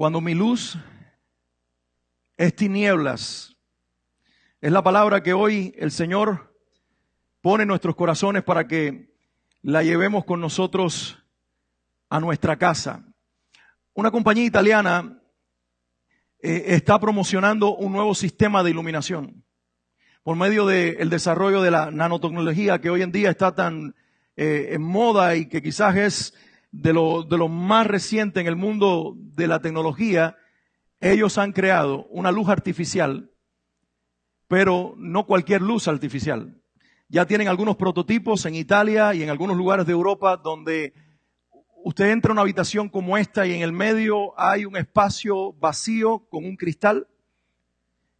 Cuando mi luz es tinieblas, es la palabra que hoy el Señor pone en nuestros corazones para que la llevemos con nosotros a nuestra casa. Una compañía italiana eh, está promocionando un nuevo sistema de iluminación por medio del desarrollo de la nanotecnología que hoy en día está tan eh, en moda y que quizás es de lo, de lo más reciente en el mundo de la tecnología, ellos han creado una luz artificial, pero no cualquier luz artificial. Ya tienen algunos prototipos en Italia y en algunos lugares de Europa donde usted entra a una habitación como esta y en el medio hay un espacio vacío con un cristal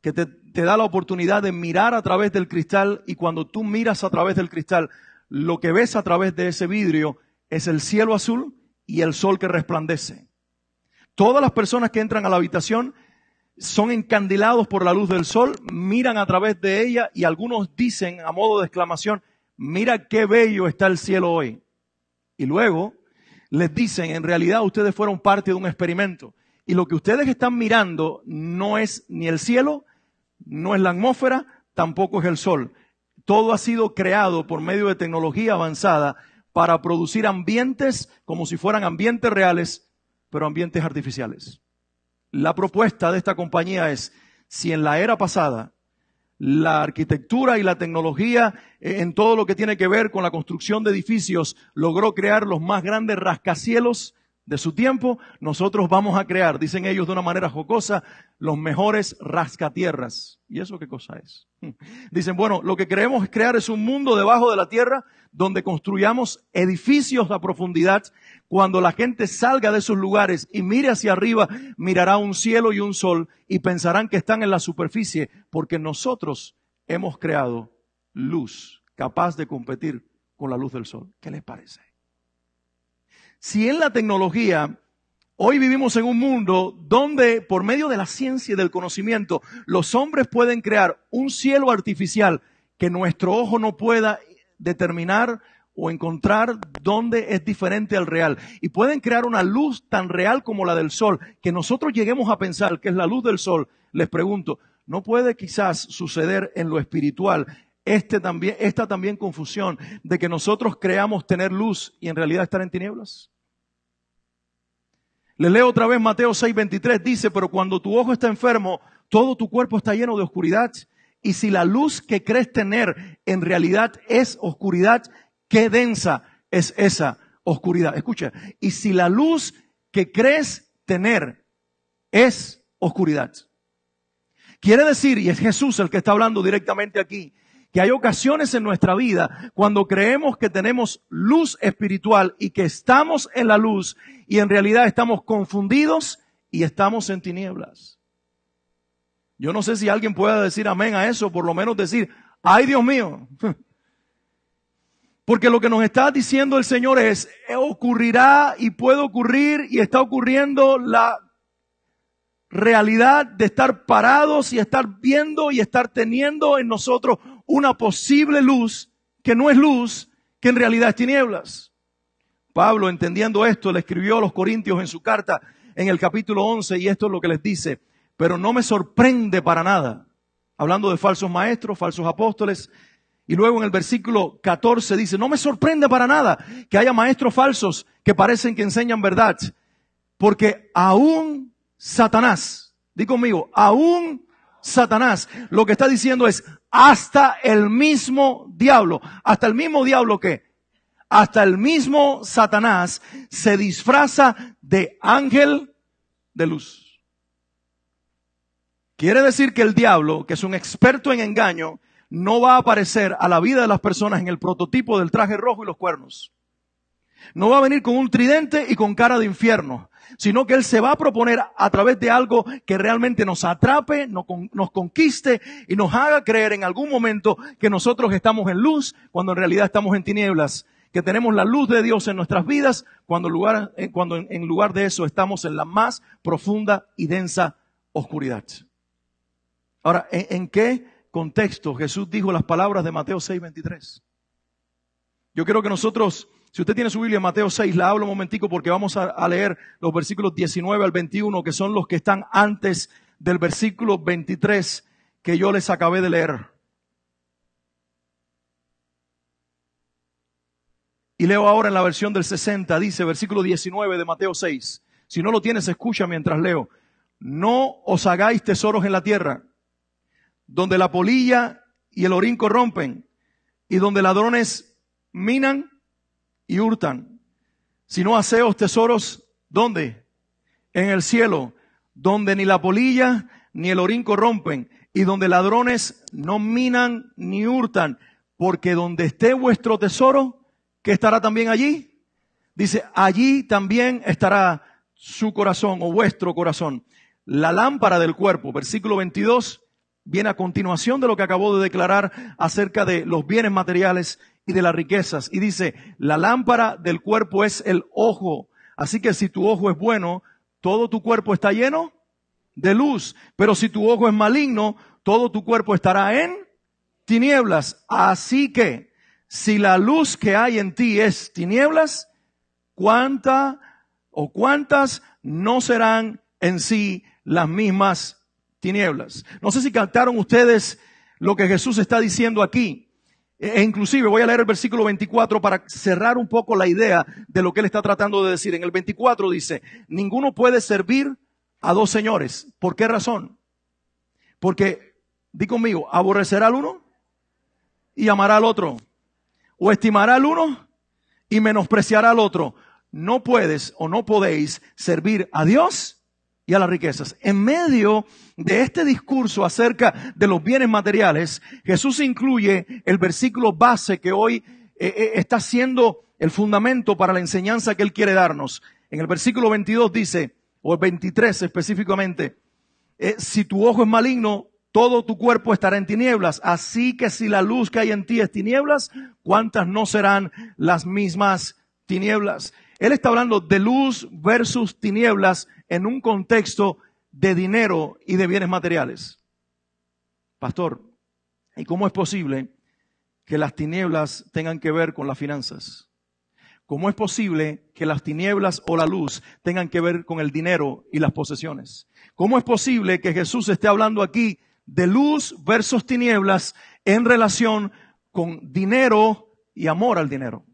que te, te, da la oportunidad de mirar a través del cristal y cuando tú miras a través del cristal, lo que ves a través de ese vidrio es el cielo azul y el sol que resplandece. Todas las personas que entran a la habitación son encandilados por la luz del sol, miran a través de ella y algunos dicen a modo de exclamación, mira qué bello está el cielo hoy. Y luego les dicen, en realidad ustedes fueron parte de un experimento. Y lo que ustedes están mirando no es ni el cielo, no es la atmósfera, tampoco es el sol. Todo ha sido creado por medio de tecnología avanzada para producir ambientes como si fueran ambientes reales, pero ambientes artificiales. La propuesta de esta compañía es, si en la era pasada la arquitectura y la tecnología eh, en todo lo que tiene que ver con la construcción de edificios logró crear los más grandes rascacielos de su tiempo, nosotros vamos a crear, dicen ellos de una manera jocosa, los mejores rascatierras. ¿Y eso qué cosa es? Dicen, bueno, lo que queremos crear es un mundo debajo de la tierra donde construyamos edificios a profundidad, cuando la gente salga de sus lugares y mire hacia arriba, mirará un cielo y un sol y pensarán que están en la superficie, porque nosotros hemos creado luz capaz de competir con la luz del sol. ¿Qué les parece? Si en la tecnología Hoy vivimos en un mundo donde por medio de la ciencia y del conocimiento los hombres pueden crear un cielo artificial que nuestro ojo no pueda determinar o encontrar dónde es diferente al real. Y pueden crear una luz tan real como la del sol, que nosotros lleguemos a pensar que es la luz del sol. Les pregunto, ¿no puede quizás suceder en lo espiritual este también, esta también confusión de que nosotros creamos tener luz y en realidad estar en tinieblas? Les leo otra vez Mateo 6:23, dice, pero cuando tu ojo está enfermo, todo tu cuerpo está lleno de oscuridad. Y si la luz que crees tener en realidad es oscuridad, qué densa es esa oscuridad. Escucha, y si la luz que crees tener es oscuridad. Quiere decir, y es Jesús el que está hablando directamente aquí, que hay ocasiones en nuestra vida cuando creemos que tenemos luz espiritual y que estamos en la luz y en realidad estamos confundidos y estamos en tinieblas. Yo no sé si alguien pueda decir amén a eso, por lo menos decir, ay Dios mío. Porque lo que nos está diciendo el Señor es, eh, ocurrirá y puede ocurrir y está ocurriendo la realidad de estar parados y estar viendo y estar teniendo en nosotros una posible luz que no es luz, que en realidad es tinieblas. Pablo, entendiendo esto, le escribió a los Corintios en su carta en el capítulo 11 y esto es lo que les dice. Pero no me sorprende para nada. Hablando de falsos maestros, falsos apóstoles. Y luego en el versículo 14 dice, no me sorprende para nada que haya maestros falsos que parecen que enseñan verdad. Porque aún Satanás, di conmigo, aún Satanás lo que está diciendo es, hasta el mismo diablo, hasta el mismo diablo que, hasta el mismo Satanás se disfraza de ángel de luz. Quiere decir que el diablo, que es un experto en engaño, no va a aparecer a la vida de las personas en el prototipo del traje rojo y los cuernos. No va a venir con un tridente y con cara de infierno, sino que Él se va a proponer a través de algo que realmente nos atrape, nos conquiste y nos haga creer en algún momento que nosotros estamos en luz cuando en realidad estamos en tinieblas, que tenemos la luz de Dios en nuestras vidas cuando, en lugar eh, de eso estamos en la más profunda y densa oscuridad. Ahora, ¿en, qué contexto Jesús dijo las palabras de Mateo 6, 23? Yo creo que nosotros, si usted tiene su Biblia Mateo 6, la hablo un momentico porque vamos a, a leer los versículos 19 al 21, que son los que están antes del versículo 23 que yo les acabé de leer. Y leo ahora en la versión del 60, dice versículo 19 de Mateo 6. Si no lo tienes, escucha mientras leo. No os hagáis tesoros en la tierra donde la polilla y el orinco rompen, y donde ladrones minan y hurtan, Si no haceos tesoros, ¿dónde? En el cielo, donde ni la polilla ni el orinco rompen, y donde ladrones no minan ni hurtan, porque donde esté vuestro tesoro, ¿qué estará también allí, dice, allí también estará su corazón o vuestro corazón. La lámpara del cuerpo, versículo 22, viene a continuación de lo que acabó de declarar acerca de los bienes materiales y de las riquezas. Y dice, la lámpara del cuerpo es el ojo. Así que si tu ojo es bueno, todo tu cuerpo está lleno de luz. Pero si tu ojo es maligno, todo tu cuerpo estará en tinieblas. Así que si la luz que hay en ti es tinieblas, cuánta o cuántas no serán en sí las mismas tinieblas. No sé si cantaron ustedes lo que Jesús está diciendo aquí. E, e inclusive voy a leer el versículo 24 para cerrar un poco la idea de lo que él está tratando de decir. En el 24 dice, ninguno puede servir a dos señores. ¿Por qué razón? Porque, di conmigo, aborrecerá al uno y amará al otro. O estimará al uno y menospreciará al otro. No puedes o no podéis servir a Dios y a las riquezas. En medio de este discurso acerca de los bienes materiales, Jesús incluye el versículo base que hoy eh, eh, está siendo el fundamento para la enseñanza que Él quiere darnos. En el versículo 22 dice, o el 23 específicamente, eh, si tu ojo es maligno, todo tu cuerpo estará en tinieblas. Así que si la luz que hay en ti es tinieblas, ¿cuántas no serán las mismas tinieblas? Él está hablando de luz versus tinieblas en un contexto de dinero y de bienes materiales. Pastor, ¿y cómo es posible que las tinieblas tengan que ver con las finanzas? ¿Cómo es posible que las tinieblas o la luz tengan que ver con el dinero y las posesiones? ¿Cómo es posible que Jesús esté hablando aquí de luz versus tinieblas en relación con dinero y amor al dinero?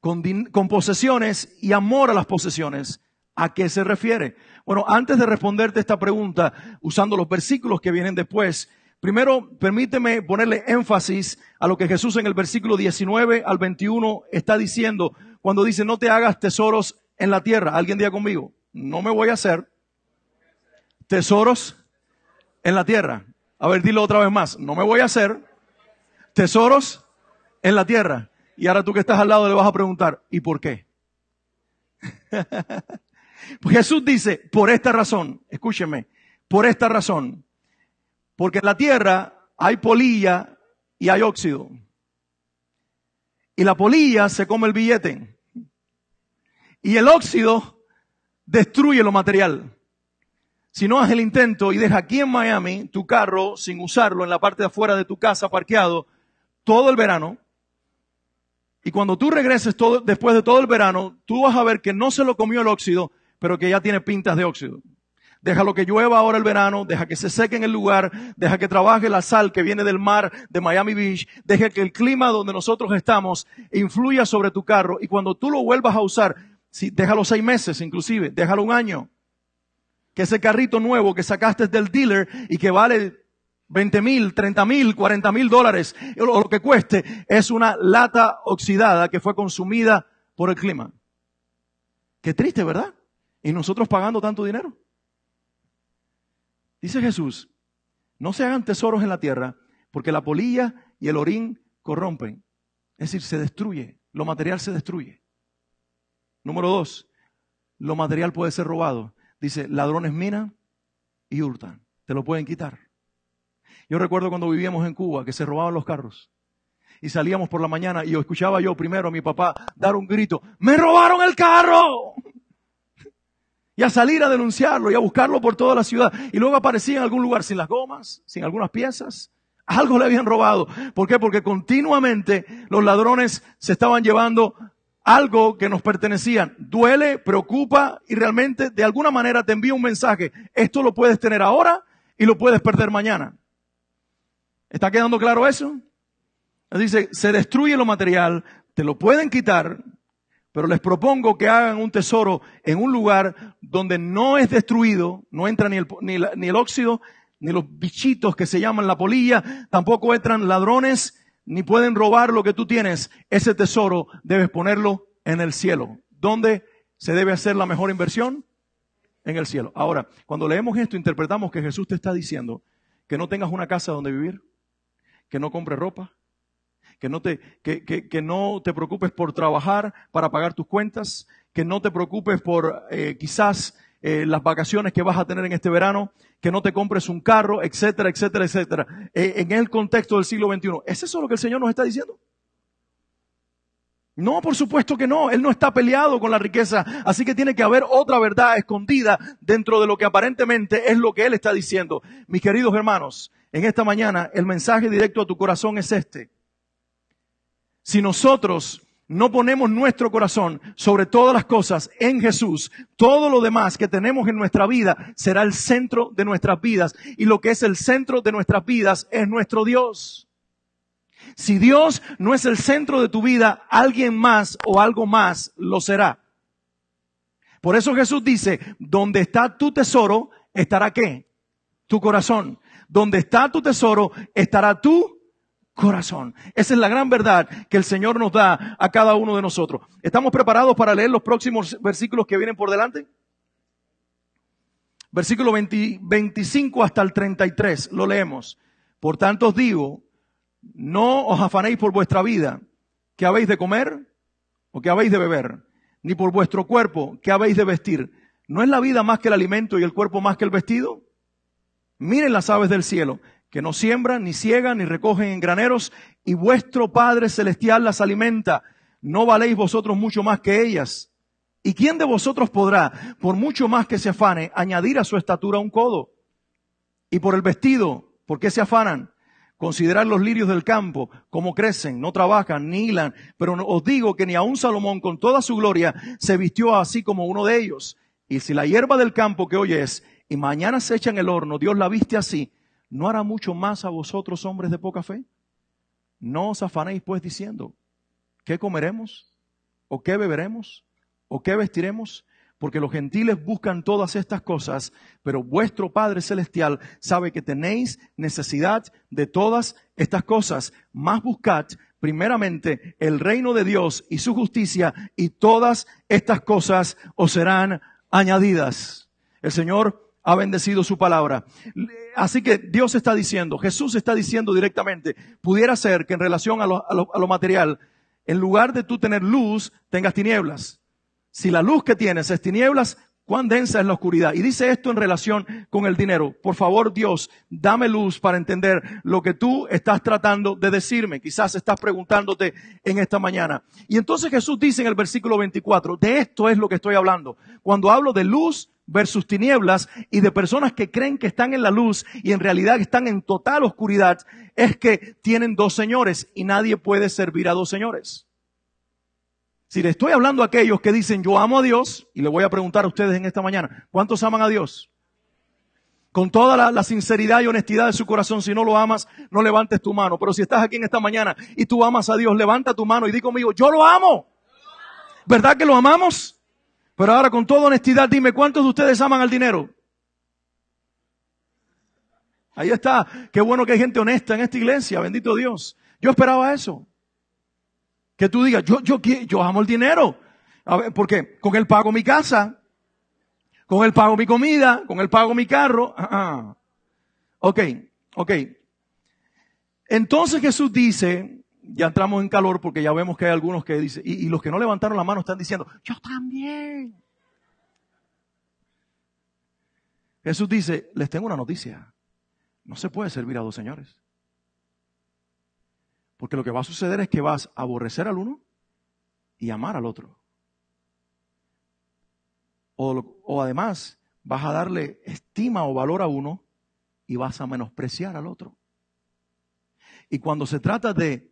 Con, con posesiones y amor a las posesiones ¿A qué se refiere? Bueno, antes de responderte esta pregunta, usando los versículos que vienen después, primero permíteme ponerle énfasis a lo que Jesús en el versículo 19 al 21 está diciendo cuando dice, no te hagas tesoros en la tierra. Alguien diga conmigo, no me voy a hacer tesoros en la tierra. A ver, dilo otra vez más, no me voy a hacer tesoros en la tierra. Y ahora tú que estás al lado le vas a preguntar, ¿y por qué? Pues Jesús dice, por esta razón, escúcheme, por esta razón, porque en la tierra hay polilla y hay óxido. Y la polilla se come el billete. Y el óxido destruye lo material. Si no haces el intento y deja aquí en Miami tu carro sin usarlo en la parte de afuera de tu casa parqueado todo el verano, y cuando tú regreses después de todo el verano, tú vas a ver que no se lo comió el óxido, pero que ya tiene pintas de óxido. Deja lo que llueva ahora el verano, deja que se seque en el lugar, deja que trabaje la sal que viene del mar de Miami Beach, deja que el clima donde nosotros estamos influya sobre tu carro y cuando tú lo vuelvas a usar, déjalo seis meses inclusive, déjalo un año. Que ese carrito nuevo que sacaste del dealer y que vale 20 mil, 30 mil, 40 mil dólares, o lo que cueste, es una lata oxidada que fue consumida por el clima. Qué triste, ¿verdad? y nosotros pagando tanto dinero. Dice Jesús, no se hagan tesoros en la tierra, porque la polilla y el orín corrompen. Es decir, se destruye, lo material se destruye. Número dos, lo material puede ser robado. Dice, ladrones minan y hurtan, te lo pueden quitar. Yo recuerdo cuando vivíamos en Cuba que se robaban los carros y salíamos por la mañana y escuchaba yo primero a mi papá dar un grito, me robaron el carro y a salir a denunciarlo y a buscarlo por toda la ciudad. Y luego aparecía en algún lugar sin las gomas, sin algunas piezas. Algo le habían robado. ¿Por qué? Porque continuamente los ladrones se estaban llevando algo que nos pertenecía. Duele, preocupa y realmente de alguna manera te envía un mensaje. Esto lo puedes tener ahora y lo puedes perder mañana. ¿Está quedando claro eso? Dice, se destruye lo material, te lo pueden quitar, pero les propongo que hagan un tesoro en un lugar donde no es destruido, no entra ni el, el óxido, ni los bichitos que se llaman la polilla, tampoco entran ladrones, ni pueden robar lo que tú tienes. Ese tesoro debes ponerlo en el cielo. ¿Dónde se debe hacer la mejor inversión? En el cielo. Ahora, cuando leemos esto, interpretamos que Jesús te está diciendo que no tengas una casa donde vivir, que no compres ropa, que no te, que, que, que no te preocupes por trabajar para pagar tus cuentas, que no te preocupes por eh, quizás eh, las vacaciones que vas a tener en este verano, que no te compres un carro, etcétera, etcétera, etcétera. Eh, en el contexto del siglo XXI, ¿es eso lo que el Señor nos está diciendo? No, por supuesto que no. Él no está peleado con la riqueza. Así que tiene que haber otra verdad escondida dentro de lo que aparentemente es lo que Él está diciendo. Mis queridos hermanos, en esta mañana el mensaje directo a tu corazón es este. Si nosotros no ponemos nuestro corazón sobre todas las cosas en Jesús, todo lo demás que tenemos en nuestra vida será el centro de nuestras vidas. Y lo que es el centro de nuestras vidas es nuestro Dios. Si Dios no es el centro de tu vida, alguien más o algo más lo será. Por eso Jesús dice, donde está tu tesoro, estará qué? Tu corazón. Donde está tu tesoro, estará tú corazón. Esa es la gran verdad que el Señor nos da a cada uno de nosotros. ¿Estamos preparados para leer los próximos versículos que vienen por delante? Versículo 20, 25 hasta el 33, lo leemos. Por tanto os digo, no os afanéis por vuestra vida, que habéis de comer o que habéis de beber, ni por vuestro cuerpo, que habéis de vestir. ¿No es la vida más que el alimento y el cuerpo más que el vestido? Miren las aves del cielo, que no siembran, ni ciegan, ni recogen en graneros, y vuestro Padre Celestial las alimenta. ¿No valéis vosotros mucho más que ellas? ¿Y quién de vosotros podrá, por mucho más que se afane, añadir a su estatura un codo? Y por el vestido, ¿por qué se afanan? Considerad los lirios del campo, cómo crecen, no trabajan, ni hilan, pero os digo que ni un Salomón con toda su gloria se vistió así como uno de ellos. Y si la hierba del campo que hoy es y mañana se echa en el horno, Dios la viste así, ¿no hará mucho más a vosotros, hombres de poca fe? No os afanéis pues diciendo, ¿qué comeremos? ¿O qué beberemos? ¿O qué vestiremos? Porque los gentiles buscan todas estas cosas, pero vuestro Padre Celestial sabe que tenéis necesidad de todas estas cosas. Más buscad primeramente el reino de Dios y su justicia, y todas estas cosas os serán añadidas. El Señor ha bendecido su palabra. Así que Dios está diciendo, Jesús está diciendo directamente, pudiera ser que en relación a lo, material, en lugar de tú tener luz, tengas tinieblas. Si la luz que tienes es tinieblas, cuán densa es la oscuridad. Y dice esto en relación con el dinero. Por favor, Dios, dame luz para entender lo que tú estás tratando de decirme. Quizás estás preguntándote en esta mañana. Y entonces Jesús dice en el versículo 24, de esto es lo que estoy hablando. Cuando hablo de luz, versus tinieblas y de personas que creen que están en la luz y en realidad están en total oscuridad es que tienen dos señores y nadie puede servir a dos señores. Si le estoy hablando a aquellos que dicen yo amo a Dios, y le voy a preguntar a ustedes en esta mañana, ¿cuántos aman a Dios? Con toda la, la, sinceridad y honestidad de su corazón, si no lo amas, no levantes tu mano. Pero si estás aquí en esta mañana y tú amas a Dios, levanta tu mano y di conmigo, yo lo amo. ¿Verdad que lo amamos? Pero ahora con toda honestidad, dime, ¿cuántos de ustedes aman al dinero? Ahí está. Qué bueno que hay gente honesta en esta iglesia, bendito Dios. Yo esperaba eso. Que tú digas, yo, yo, yo amo el dinero. A ver, ¿por qué? Con él pago mi casa, con él pago mi comida, con él pago mi carro. Ah, ah, Ok, ok. Entonces Jesús dice, ya entramos en calor porque ya vemos que hay algunos que dicen, y, los que no levantaron la mano están diciendo, yo también. Jesús dice, les tengo una noticia, no se puede servir a dos señores. Porque lo que va a suceder es que vas a aborrecer al uno y amar al otro. o, además vas a darle estima o valor a uno y vas a menospreciar al otro. Y cuando se trata de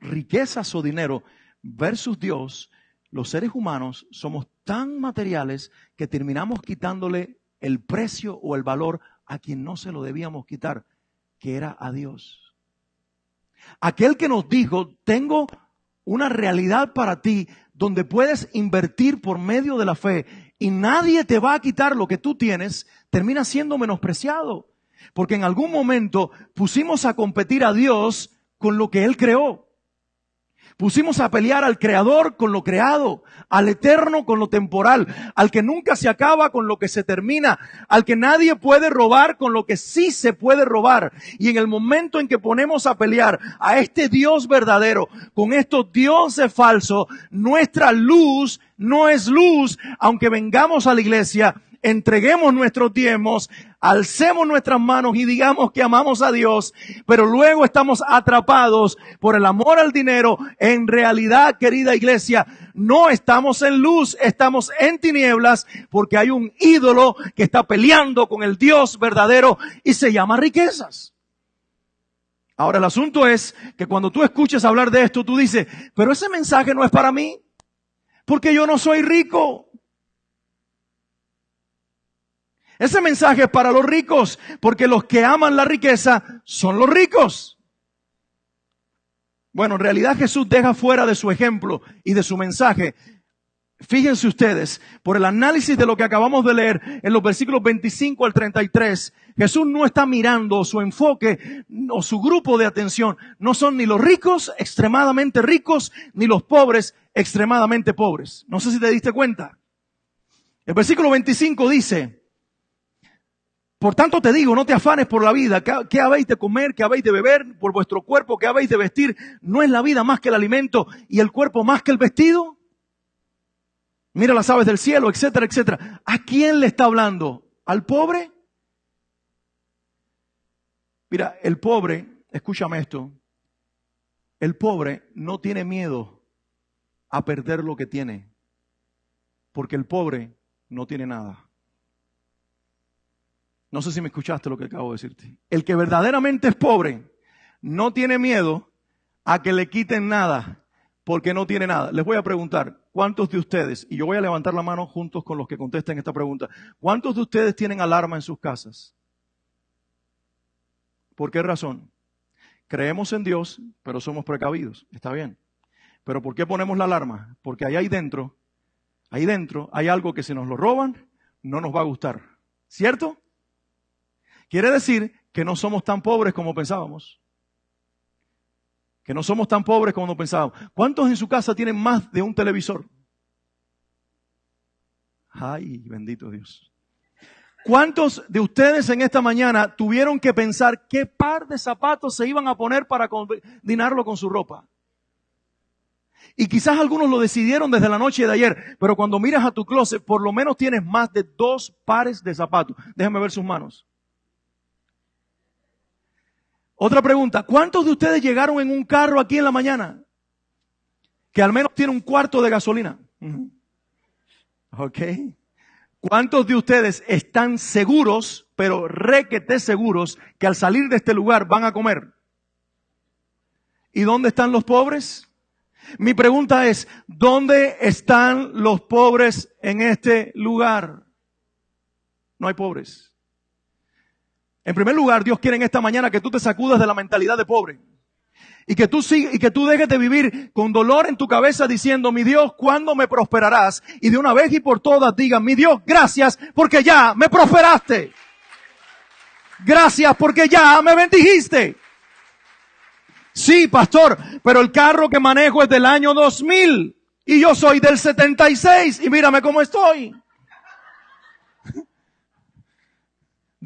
riquezas o dinero versus Dios, los seres humanos somos tan materiales que terminamos quitándole el precio o el valor a quien no se lo debíamos quitar, que era a Dios. Aquel que nos dijo, tengo una realidad para ti donde puedes invertir por medio de la fe y nadie te va a quitar lo que tú tienes, termina siendo menospreciado. Porque en algún momento pusimos a competir a Dios con lo que Él creó. Pusimos a pelear al creador con lo creado, al eterno con lo temporal, al que nunca se acaba con lo que se termina, al que nadie puede robar con lo que sí se puede robar. Y en el momento en que ponemos a pelear a este Dios verdadero con estos dioses falsos, nuestra luz no es luz, aunque vengamos a la iglesia entreguemos nuestros diezmos, alcemos nuestras manos y digamos que amamos a Dios, pero luego estamos atrapados por el amor al dinero. En realidad, querida iglesia, no estamos en luz, estamos en tinieblas porque hay un ídolo que está peleando con el Dios verdadero y se llama riquezas. Ahora el asunto es que cuando tú escuches hablar de esto, tú dices, pero ese mensaje no es para mí, porque yo no soy rico. Ese mensaje es para los ricos, porque los que aman la riqueza son los ricos. Bueno, en realidad Jesús deja fuera de su ejemplo y de su mensaje. Fíjense ustedes, por el análisis de lo que acabamos de leer en los versículos 25 al 33, Jesús no está mirando su enfoque o su grupo de atención. No son ni los ricos extremadamente ricos, ni los pobres extremadamente pobres. No sé si te diste cuenta. El versículo 25 dice, por tanto te digo, no te afanes por la vida, ¿Qué habéis de comer, ¿Qué habéis de beber, por vuestro cuerpo, ¿Qué habéis de vestir. ¿No es la vida más que el alimento y el cuerpo más que el vestido? Mira las aves del cielo, etcétera, etcétera. ¿A quién le está hablando? ¿Al pobre? Mira, el pobre, escúchame esto, el pobre no tiene miedo a perder lo que tiene, porque el pobre no tiene nada. No sé si me escuchaste lo que acabo de decirte. El que verdaderamente es pobre no tiene miedo a que le quiten nada porque no tiene nada. Les voy a preguntar, ¿cuántos de ustedes, y yo voy a levantar la mano juntos con los que contesten esta pregunta, ¿cuántos de ustedes tienen alarma en sus casas? ¿Por qué razón? Creemos en Dios, pero somos precavidos, está bien. Pero ¿por qué ponemos la alarma? Porque ahí, dentro, ahí dentro hay algo que si nos lo roban, no nos va a gustar. ¿Cierto? Quiere decir que no somos tan pobres como pensábamos. Que no somos tan pobres como pensábamos. ¿Cuántos en su casa tienen más de un televisor? Ay, bendito Dios. ¿Cuántos de ustedes en esta mañana tuvieron que pensar qué par de zapatos se iban a poner para combinarlo con su ropa? Y quizás algunos lo decidieron desde la noche de ayer, pero cuando miras a tu closet, por lo menos tienes más de dos pares de zapatos. Déjame ver sus manos. Otra pregunta, ¿cuántos de ustedes llegaron en un carro aquí en la mañana que al menos tiene un cuarto de gasolina? ¿Ok? ¿Cuántos de ustedes están seguros, pero requete seguros, que al salir de este lugar van a comer? ¿Y dónde están los pobres? Mi pregunta es, ¿dónde están los pobres en este lugar? No hay pobres. En primer lugar, Dios quiere en esta mañana que tú te sacudas de la mentalidad de pobre. Y que tú sigas y que tú dejes de vivir con dolor en tu cabeza diciendo, mi Dios, ¿cuándo me prosperarás? Y de una vez y por todas diga, mi Dios, gracias porque ya me prosperaste. Gracias porque ya me bendijiste. Sí, pastor, pero el carro que manejo es del año 2000 y yo soy del 76 y mírame cómo estoy.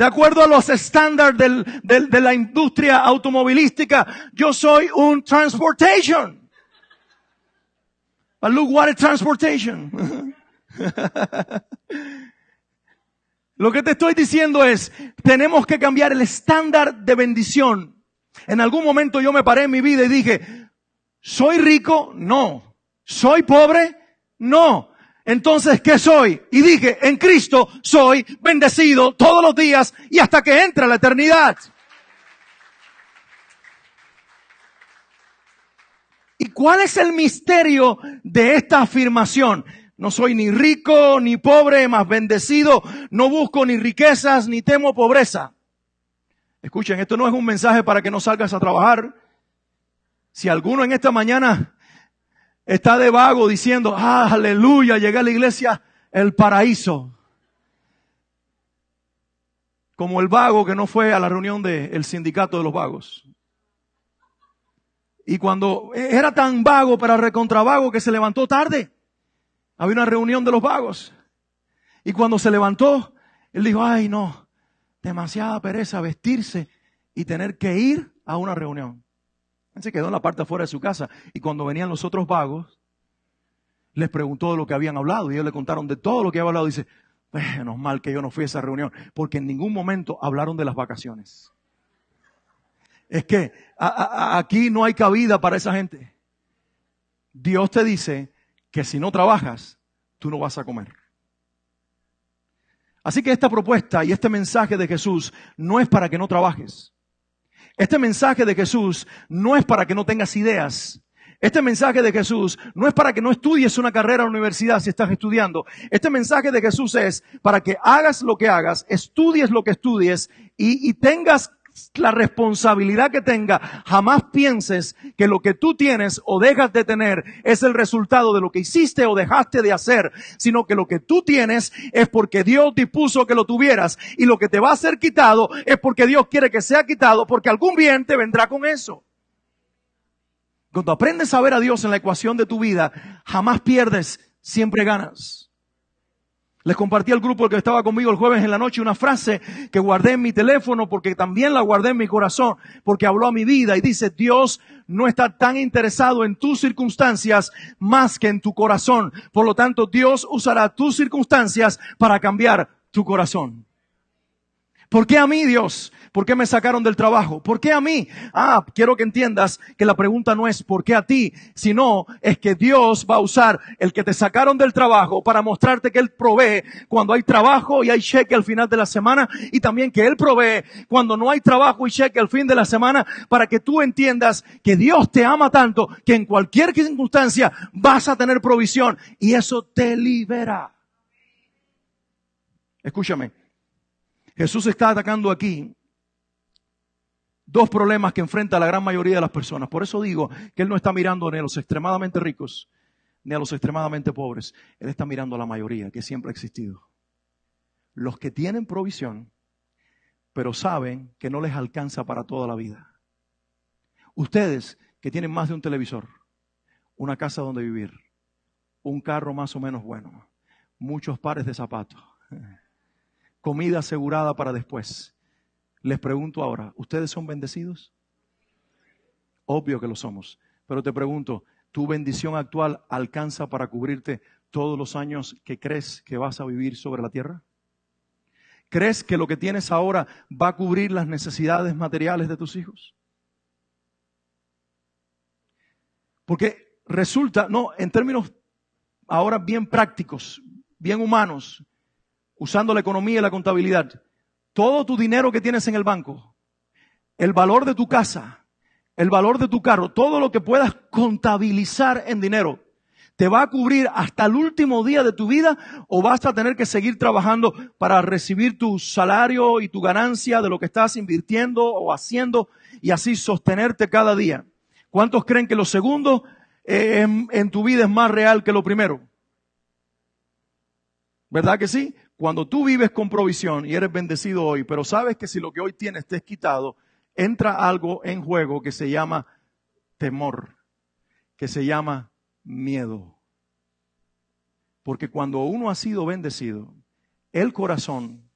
De acuerdo a los estándares de la industria automovilística, yo soy un transportation. But look what a transportation. Lo que te estoy diciendo es, tenemos que cambiar el estándar de bendición. En algún momento yo me paré en mi vida y dije, soy rico, no. Soy pobre, no. Entonces, ¿qué soy? Y dije, en Cristo soy bendecido todos los días y hasta que entra la eternidad. ¿Y cuál es el misterio de esta afirmación? No soy ni rico ni pobre, más bendecido, no busco ni riquezas ni temo pobreza. Escuchen, esto no es un mensaje para que no salgas a trabajar. Si alguno en esta mañana está de vago diciendo, ah, aleluya, llegué a la iglesia, el paraíso. Como el vago que no fue a la reunión del sindicato de los vagos. Y cuando era tan vago, para recontravago, que se levantó tarde. Había una reunión de los vagos. Y cuando se levantó, él dijo, ay no, demasiada pereza vestirse y tener que ir a una reunión. Se quedó en la parte afuera de su casa y cuando venían los otros vagos, les preguntó de lo que habían hablado y ellos le contaron de todo lo que había hablado. Dice, menos mal que yo no fui a esa reunión, porque en ningún momento hablaron de las vacaciones. Es que aquí no hay cabida para esa gente. Dios te dice que si no trabajas, tú no vas a comer. Así que esta propuesta y este mensaje de Jesús no es para que no trabajes. Este mensaje de Jesús no es para que no tengas ideas. Este mensaje de Jesús no es para que no estudies una carrera en la universidad si estás estudiando. Este mensaje de Jesús es para que hagas lo que hagas, estudies lo que estudies y, y tengas la responsabilidad que tenga, jamás pienses que lo que tú tienes o dejas de tener es el resultado de lo que hiciste o dejaste de hacer, sino que lo que tú tienes es porque Dios dispuso que lo tuvieras y lo que te va a ser quitado es porque Dios quiere que sea quitado porque algún bien te vendrá con eso. Cuando aprendes a ver a Dios en la ecuación de tu vida, jamás pierdes, siempre ganas. Les compartí al grupo que estaba conmigo el jueves en la noche una frase que guardé en mi teléfono porque también la guardé en mi corazón porque habló a mi vida y dice, Dios no está tan interesado en tus circunstancias más que en tu corazón. Por lo tanto, Dios usará tus circunstancias para cambiar tu corazón. ¿Por qué a mí, Dios? ¿Por qué me sacaron del trabajo? ¿Por qué a mí? Ah, quiero que entiendas que la pregunta no es por qué a ti, sino es que Dios va a usar el que te sacaron del trabajo para mostrarte que Él provee cuando hay trabajo y hay cheque al final de la semana y también que Él provee cuando no hay trabajo y cheque al fin de la semana para que tú entiendas que Dios te ama tanto que en cualquier circunstancia vas a tener provisión y eso te libera. Escúchame, Jesús está atacando aquí dos problemas que enfrenta la gran mayoría de las personas. Por eso digo que Él no está mirando ni a los extremadamente ricos, ni a los extremadamente pobres. Él está mirando a la mayoría que siempre ha existido. Los que tienen provisión, pero saben que no les alcanza para toda la vida. Ustedes que tienen más de un televisor, una casa donde vivir, un carro más o menos bueno, muchos pares de zapatos, comida asegurada para después les pregunto ahora, ¿ustedes son bendecidos? Obvio que lo somos, pero te pregunto, ¿tu bendición actual alcanza para cubrirte todos los años que crees que vas a vivir sobre la tierra? ¿Crees que lo que tienes ahora va a cubrir las necesidades materiales de tus hijos? Porque resulta, no, en términos ahora bien prácticos, bien humanos, usando la economía y la contabilidad, todo tu dinero que tienes en el banco, el valor de tu casa, el valor de tu carro, todo lo que puedas contabilizar en dinero, ¿te va a cubrir hasta el último día de tu vida o vas a tener que seguir trabajando para recibir tu salario y tu ganancia de lo que estás invirtiendo o haciendo y así sostenerte cada día? ¿Cuántos creen que lo segundo eh, en, en tu vida es más real que lo primero? ¿Verdad que sí? Cuando tú vives con provisión y eres bendecido hoy, pero sabes que si lo que hoy tienes te es quitado, entra algo en juego que se llama temor, que se llama miedo. Porque cuando uno ha sido bendecido, el corazón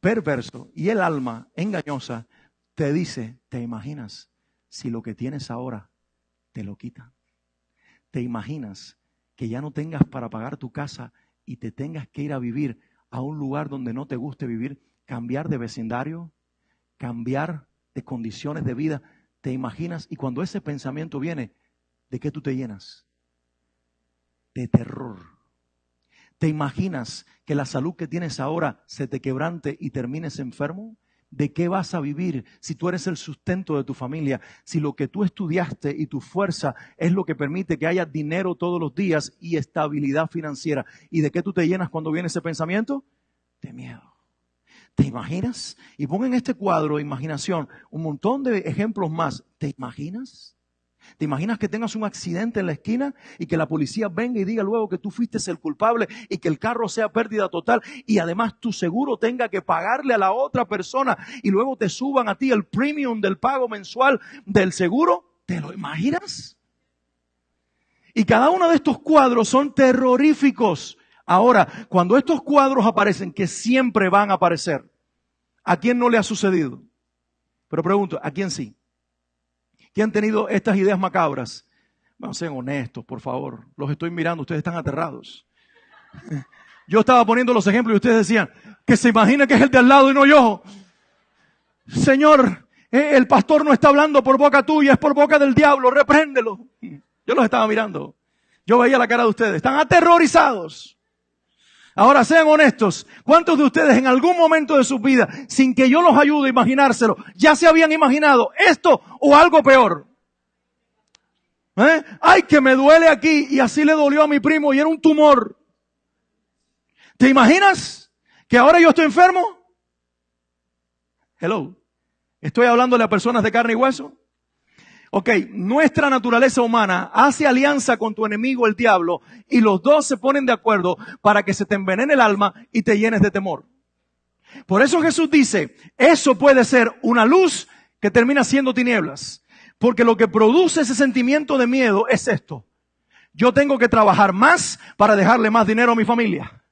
perverso y el alma engañosa te dice, te imaginas si lo que tienes ahora te lo quita? Te imaginas que ya no tengas para pagar tu casa y te tengas que ir a vivir a un lugar donde no te guste vivir, cambiar de vecindario, cambiar de condiciones de vida, te imaginas y cuando ese pensamiento viene, ¿de qué tú te llenas? De terror. ¿Te imaginas que la salud que tienes ahora se te quebrante y termines enfermo? ¿de qué vas a vivir si tú eres el sustento de tu familia? Si lo que tú estudiaste y tu fuerza es lo que permite que haya dinero todos los días y estabilidad financiera. ¿Y de qué tú te llenas cuando viene ese pensamiento? De miedo. ¿Te imaginas? Y pon en este cuadro de imaginación un montón de ejemplos más. ¿Te imaginas? ¿Te imaginas que tengas un accidente en la esquina y que la policía venga y diga luego que tú fuiste el culpable y que el carro sea pérdida total y además tu seguro tenga que pagarle a la otra persona y luego te suban a ti el premium del pago mensual del seguro? ¿Te lo imaginas? Y cada uno de estos cuadros son terroríficos. Ahora, cuando estos cuadros aparecen, que siempre van a aparecer, ¿a quién no le ha sucedido? Pero pregunto, ¿a quién sí? que han tenido estas ideas macabras. a ser honestos, por favor. Los estoy mirando, ustedes están aterrados. Yo estaba poniendo los ejemplos y ustedes decían, que se imagina que es el de al lado y no yo. Señor, eh, el pastor no está hablando por boca tuya, es por boca del diablo, repréndelo. Yo los estaba mirando. Yo veía la cara de ustedes. Están aterrorizados. Ahora sean honestos, ¿cuántos de ustedes en algún momento de su vida, sin que yo los ayude a imaginárselo, ya se habían imaginado esto o algo peor? ¿Eh? Ay, que me duele aquí y así le dolió a mi primo y era un tumor. ¿Te imaginas que ahora yo estoy enfermo? Hello. Estoy hablándole a personas de carne y hueso. Ok, nuestra naturaleza humana hace alianza con tu enemigo el diablo y los dos se ponen de acuerdo para que se te envenene el alma y te llenes de temor. Por eso Jesús dice, eso puede ser una luz que termina siendo tinieblas. Porque lo que produce ese sentimiento de miedo es esto. Yo tengo que trabajar más para dejarle más dinero a mi familia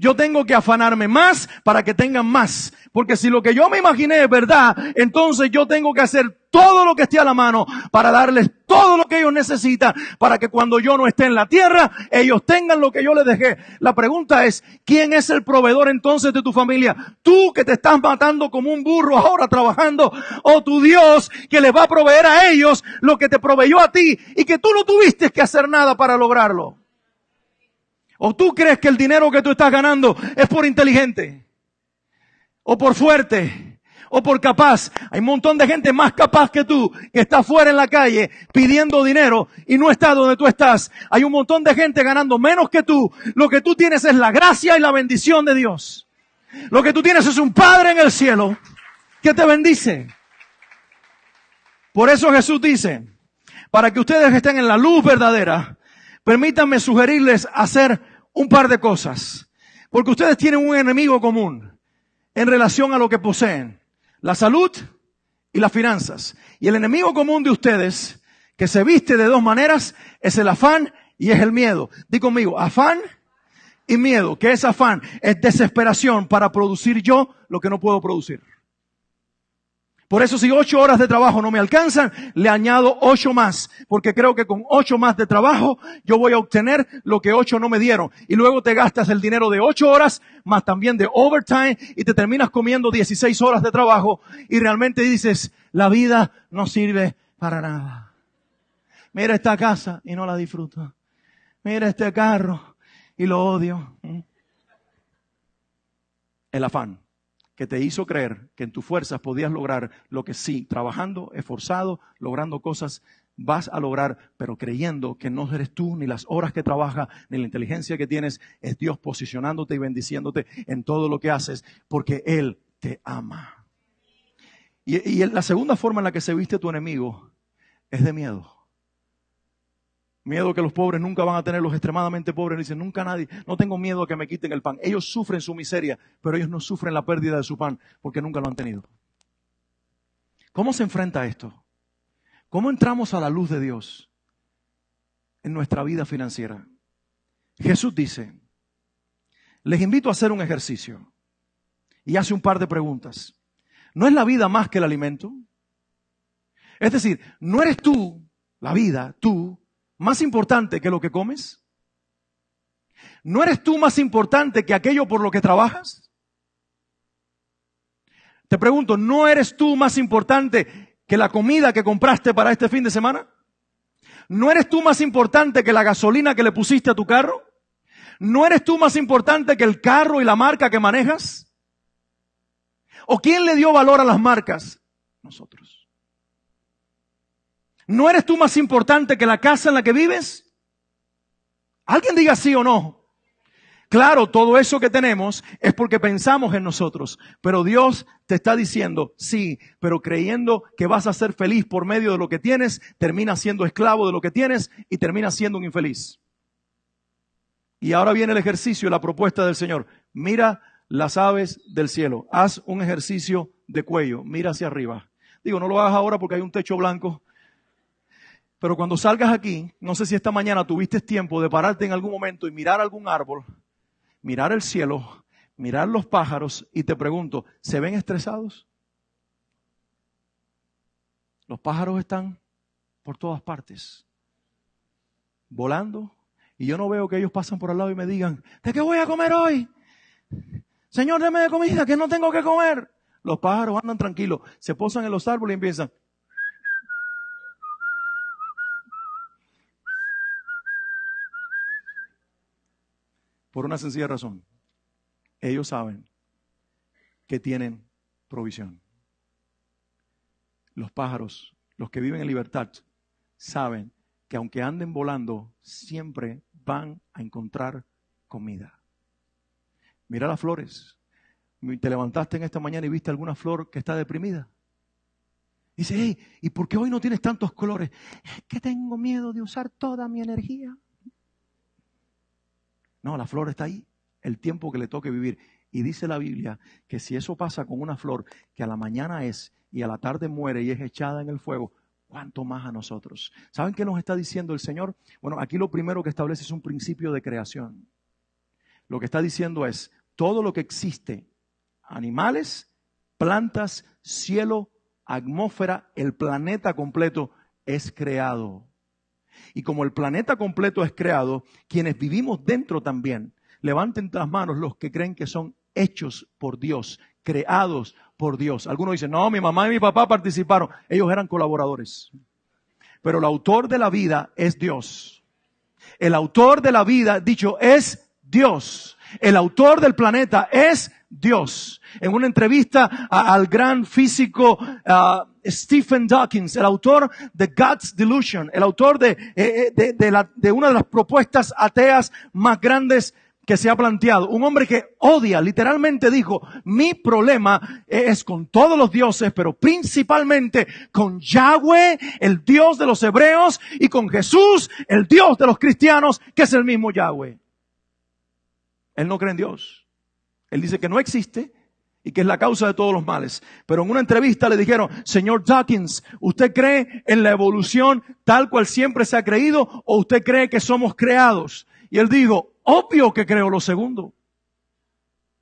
yo tengo que afanarme más para que tengan más. Porque si lo que yo me imaginé es verdad, entonces yo tengo que hacer todo lo que esté a la mano para darles todo lo que ellos necesitan para que cuando yo no esté en la tierra, ellos tengan lo que yo les dejé. La pregunta es, ¿quién es el proveedor entonces de tu familia? Tú que te estás matando como un burro ahora trabajando o tu Dios que les va a proveer a ellos lo que te proveyó a ti y que tú no tuviste que hacer nada para lograrlo. ¿O tú crees que el dinero que tú estás ganando es por inteligente? ¿O por fuerte? ¿O por capaz? Hay un montón de gente más capaz que tú que está fuera en la calle pidiendo dinero y no está donde tú estás. Hay un montón de gente ganando menos que tú. Lo que tú tienes es la gracia y la bendición de Dios. Lo que tú tienes es un Padre en el cielo que te bendice. Por eso Jesús dice, para que ustedes estén en la luz verdadera, permítanme sugerirles hacer un par de cosas. Porque ustedes tienen un enemigo común en relación a lo que poseen. La salud y las finanzas. Y el enemigo común de ustedes, que se viste de dos maneras, es el afán y es el miedo. Di conmigo, afán y miedo. ¿Qué es afán? Es desesperación para producir yo lo que no puedo producir. Por eso si ocho horas de trabajo no me alcanzan, le añado ocho más, porque creo que con ocho más de trabajo yo voy a obtener lo que ocho no me dieron. Y luego te gastas el dinero de ocho horas, más también de overtime, y te terminas comiendo 16 horas de trabajo, y realmente dices, la vida no sirve para nada. Mira esta casa y no la disfruto. Mira este carro y lo odio. ¿Mm? El afán que te hizo creer que en tus fuerzas podías lograr lo que sí, trabajando, esforzado, logrando cosas, vas a lograr, pero creyendo que no eres tú, ni las horas que trabajas, ni la inteligencia que tienes, es Dios posicionándote y bendiciéndote en todo lo que haces, porque Él te ama. Y, y la segunda forma en la que se viste tu enemigo es de miedo. Miedo que los pobres nunca van a tener, los extremadamente pobres. Dicen, nunca nadie, no tengo miedo a que me quiten el pan. Ellos sufren su miseria, pero ellos no sufren la pérdida de su pan porque nunca lo han tenido. ¿Cómo se enfrenta esto? ¿Cómo entramos a la luz de Dios en nuestra vida financiera? Jesús dice, les invito a hacer un ejercicio y hace un par de preguntas. ¿No es la vida más que el alimento? Es decir, ¿no eres tú, la vida, tú, más importante que lo que comes? ¿No eres tú más importante que aquello por lo que trabajas? Te pregunto, ¿no eres tú más importante que la comida que compraste para este fin de semana? ¿No eres tú más importante que la gasolina que le pusiste a tu carro? ¿No eres tú más importante que el carro y la marca que manejas? ¿O quién le dio valor a las marcas? Nosotros. ¿No eres tú más importante que la casa en la que vives? Alguien diga sí o no. Claro, todo eso que tenemos es porque pensamos en nosotros, pero Dios te está diciendo, sí, pero creyendo que vas a ser feliz por medio de lo que tienes, termina siendo esclavo de lo que tienes y termina siendo un infeliz. Y ahora viene el ejercicio, la propuesta del Señor. Mira las aves del cielo, haz un ejercicio de cuello, mira hacia arriba. Digo, no lo hagas ahora porque hay un techo blanco, pero cuando salgas aquí, no sé si esta mañana tuviste tiempo de pararte en algún momento y mirar algún árbol, mirar el cielo, mirar los pájaros y te pregunto, ¿se ven estresados? Los pájaros están por todas partes, volando, y yo no veo que ellos pasan por al lado y me digan, ¿de qué voy a comer hoy? Señor, deme de comida, que no tengo que comer. Los pájaros andan tranquilos, se posan en los árboles y empiezan, Por una sencilla razón. Ellos saben que tienen provisión. Los pájaros, los que viven en libertad, saben que aunque anden volando, siempre van a encontrar comida. Mira las flores. Te levantaste en esta mañana y viste alguna flor que está deprimida. Dice, hey, ¿y por qué hoy no tienes tantos colores? Es que tengo miedo de usar toda mi energía. No, la flor está ahí, el tiempo que le toque vivir. Y dice la Biblia que si eso pasa con una flor que a la mañana es y a la tarde muere y es echada en el fuego, ¿cuánto más a nosotros? ¿Saben qué nos está diciendo el Señor? Bueno, aquí lo primero que establece es un principio de creación. Lo que está diciendo es, todo lo que existe, animales, plantas, cielo, atmósfera, el planeta completo, es creado y como el planeta completo es creado, quienes vivimos dentro también, levanten las manos los que creen que son hechos por Dios, creados por Dios. Algunos dicen, no, mi mamá y mi papá participaron. Ellos eran colaboradores. Pero el autor de la vida es Dios. El autor de la vida, dicho, es Dios. El autor del planeta es Dios. En una entrevista al gran físico ah, Stephen Dawkins, el autor de God's Delusion, el autor de, eh, eh, de una de las propuestas ateas más grandes que se ha planteado. Un hombre que odia, literalmente dijo, mi problema es con todos los dioses, pero principalmente con Yahweh, el Dios de los hebreos, y con Jesús, el Dios de los cristianos, que es el mismo Yahweh. Él no cree en Dios. Él dice que no existe y que es la causa de todos los males. Pero en una entrevista le dijeron, señor Dawkins, ¿usted cree en la evolución tal cual siempre se ha creído o usted cree que somos creados? Y él dijo, obvio que creo lo segundo.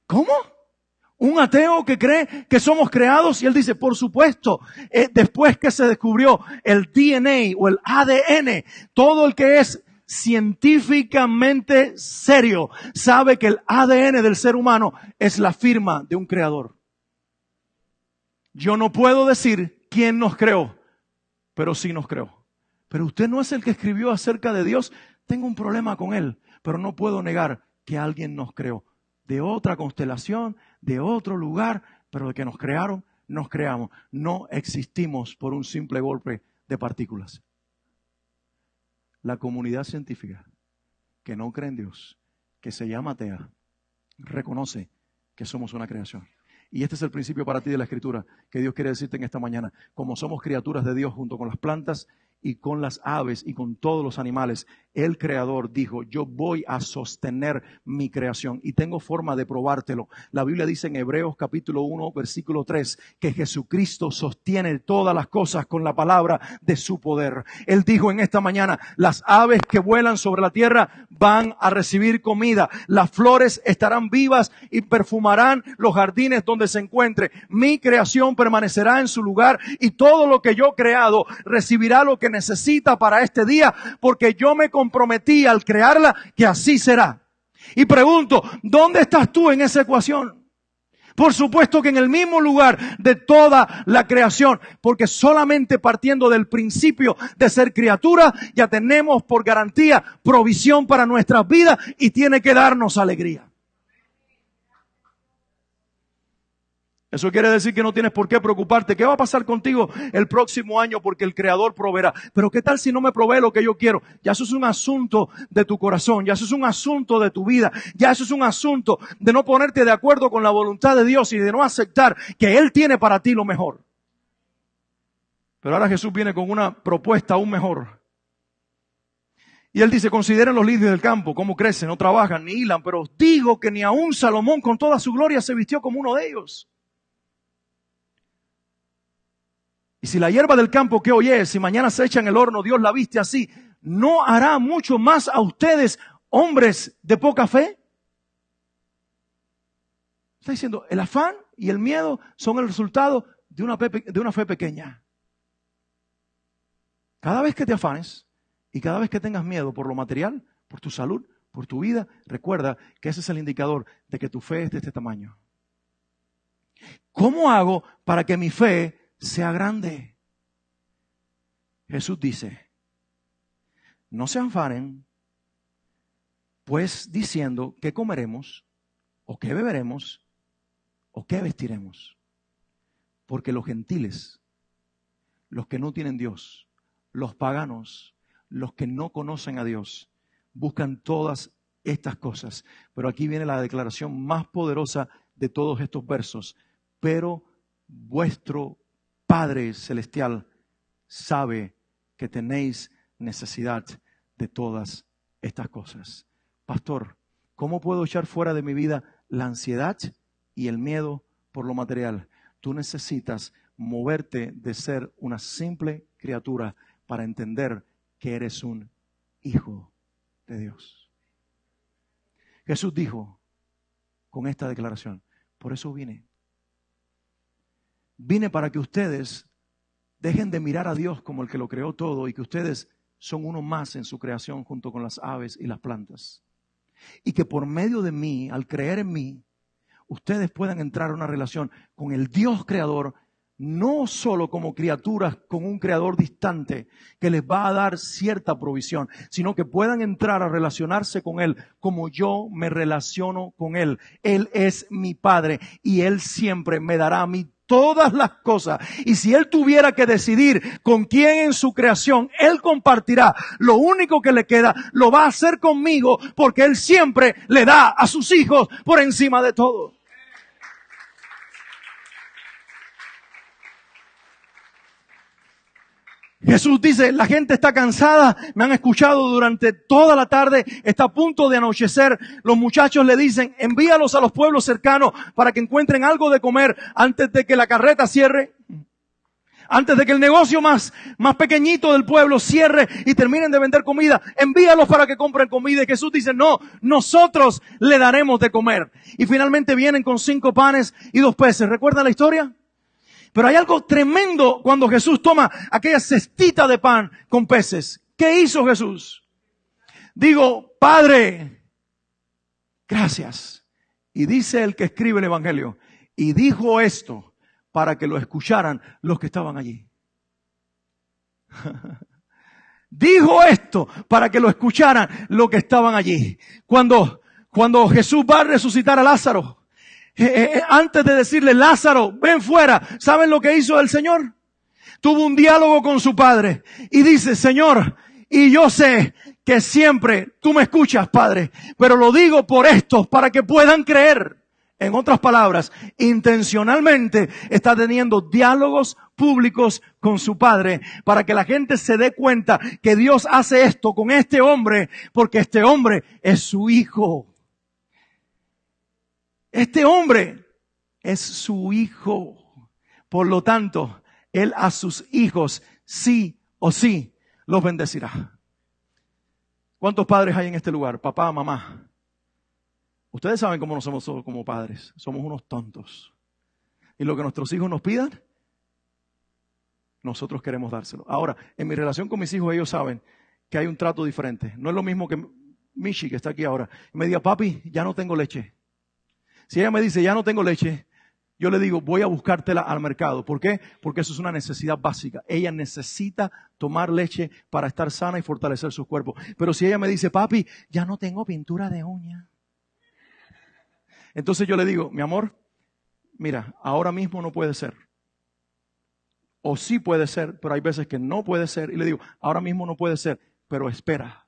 ¿Cómo? Un ateo que cree que somos creados y él dice, por supuesto, eh, después que se descubrió el DNA o el ADN, todo el que es científicamente serio sabe que el ADN del ser humano es la firma de un creador. Yo no puedo decir quién nos creó, pero sí nos creó. Pero usted no es el que escribió acerca de Dios. Tengo un problema con él, pero no puedo negar que alguien nos creó. De otra constelación, de otro lugar, pero de que nos crearon, nos creamos. No existimos por un simple golpe de partículas la comunidad científica que no cree en Dios, que se llama atea, reconoce que somos una creación. Y este es el principio para ti de la escritura que Dios quiere decirte en esta mañana. Como somos criaturas de Dios junto con las plantas y con las aves y con todos los animales. El creador dijo, yo voy a sostener mi creación y tengo forma de probártelo. La Biblia dice en Hebreos capítulo 1, versículo 3, que Jesucristo sostiene todas las cosas con la palabra de su poder. Él dijo en esta mañana, las aves que vuelan sobre la tierra van a recibir comida, las flores estarán vivas y perfumarán los jardines donde se encuentre. Mi creación permanecerá en su lugar y todo lo que yo he creado recibirá lo que necesita para este día, porque yo me comprometí al crearla que así será. Y pregunto, ¿dónde estás tú en esa ecuación? Por supuesto que en el mismo lugar de toda la creación, porque solamente partiendo del principio de ser criatura, ya tenemos por garantía provisión para nuestras vidas y tiene que darnos alegría. Eso quiere decir que no tienes por qué preocuparte. ¿Qué va a pasar contigo el próximo año? Porque el Creador proveerá. Pero ¿qué tal si no me provee lo que yo quiero? Ya eso es un asunto de tu corazón, ya eso es un asunto de tu vida, ya eso es un asunto de no ponerte de acuerdo con la voluntad de Dios y de no aceptar que Él tiene para ti lo mejor. Pero ahora Jesús viene con una propuesta aún mejor. Y él dice, consideren los líderes del campo, cómo crecen, no trabajan, ni hilan, pero os digo que ni aún Salomón con toda su gloria se vistió como uno de ellos. Y si la hierba del campo que hoy es, si mañana se echa en el horno, Dios la viste así, ¿no hará mucho más a ustedes, hombres de poca fe? Está diciendo, el afán y el miedo son el resultado de una, de una fe pequeña. Cada vez que te afanes y cada vez que tengas miedo por lo material, por tu salud, por tu vida, recuerda que ese es el indicador de que tu fe es de este tamaño. ¿Cómo hago para que mi fe sea grande. Jesús dice, no se enfaren, pues diciendo qué comeremos, o qué beberemos, o qué vestiremos. Porque los gentiles, los que no tienen Dios, los paganos, los que no conocen a Dios, buscan todas estas cosas. Pero aquí viene la declaración más poderosa de todos estos versos. Pero vuestro Padre Celestial sabe que tenéis necesidad de todas estas cosas. Pastor, ¿cómo puedo echar fuera de mi vida la ansiedad y el miedo por lo material? Tú necesitas moverte de ser una simple criatura para entender que eres un hijo de Dios. Jesús dijo con esta declaración, por eso vine, Vine para que ustedes dejen de mirar a Dios como el que lo creó todo y que ustedes son uno más en su creación junto con las aves y las plantas. Y que por medio de mí, al creer en mí, ustedes puedan entrar a una relación con el Dios creador, no solo como criaturas con un creador distante que les va a dar cierta provisión, sino que puedan entrar a relacionarse con Él como yo me relaciono con Él. Él es mi Padre y Él siempre me dará mi todas las cosas. Y si Él tuviera que decidir con quién en su creación, Él compartirá. Lo único que le queda lo va a hacer conmigo porque Él siempre le da a sus hijos por encima de todo. Jesús dice, la gente está cansada, me han escuchado durante toda la tarde, está a punto de anochecer. Los muchachos le dicen, envíalos a los pueblos cercanos para que encuentren algo de comer antes de que la carreta cierre, antes de que el negocio más, más pequeñito del pueblo cierre y terminen de vender comida. Envíalos para que compren comida. Y Jesús dice, no, nosotros le daremos de comer. Y finalmente vienen con cinco panes y dos peces. ¿Recuerdan la historia? Pero hay algo tremendo cuando Jesús toma aquella cestita de pan con peces. ¿Qué hizo Jesús? Digo, Padre, gracias. Y dice el que escribe el Evangelio, y dijo esto para que lo escucharan los que estaban allí. dijo esto para que lo escucharan los que estaban allí. Cuando, cuando Jesús va a resucitar a Lázaro, eh, eh, eh, antes de decirle, Lázaro, ven fuera, ¿saben lo que hizo el Señor? Tuvo un diálogo con su padre y dice, Señor, y yo sé que siempre tú me escuchas, Padre, pero lo digo por esto, para que puedan creer. En otras palabras, intencionalmente está teniendo diálogos públicos con su padre para que la gente se dé cuenta que Dios hace esto con este hombre porque este hombre es su hijo. Este hombre es su hijo. Por lo tanto, él a sus hijos sí o sí los bendecirá. ¿Cuántos padres hay en este lugar? Papá, mamá. Ustedes saben cómo no somos como padres. Somos unos tontos. Y lo que nuestros hijos nos pidan, nosotros queremos dárselo. Ahora, en mi relación con mis hijos, ellos saben que hay un trato diferente. No es lo mismo que Michi, que está aquí ahora, me diga, papi, ya no tengo leche. Si ella me dice, ya no tengo leche, yo le digo, voy a buscártela al mercado. ¿Por qué? Porque eso es una necesidad básica. Ella necesita tomar leche para estar sana y fortalecer su cuerpo. Pero si ella me dice, papi, ya no tengo pintura de uña. Entonces yo le digo, mi amor, mira, ahora mismo no puede ser. O sí puede ser, pero hay veces que no puede ser. Y le digo, ahora mismo no puede ser, pero espera.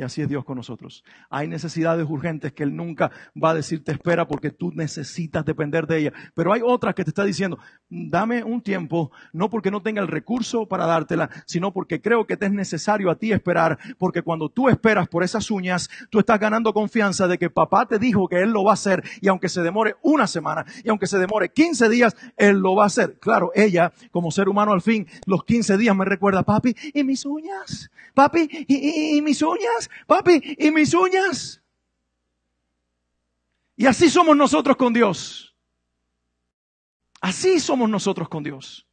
Y así es Dios con nosotros. Hay necesidades urgentes que Él nunca va a decir te espera porque tú necesitas depender de ella. Pero hay otras que te está diciendo, dame un tiempo, no porque no tenga el recurso para dártela, sino porque creo que te es necesario a ti esperar. Porque cuando tú esperas por esas uñas, tú estás ganando confianza de que papá te dijo que Él lo va a hacer. Y aunque se demore una semana, y aunque se demore 15 días, Él lo va a hacer. Claro, ella, como ser humano al fin, los 15 días me recuerda, papi, y mis uñas, papi, y mis uñas papi, ¿y mis uñas? Y así somos nosotros con Dios. Así somos nosotros con Dios.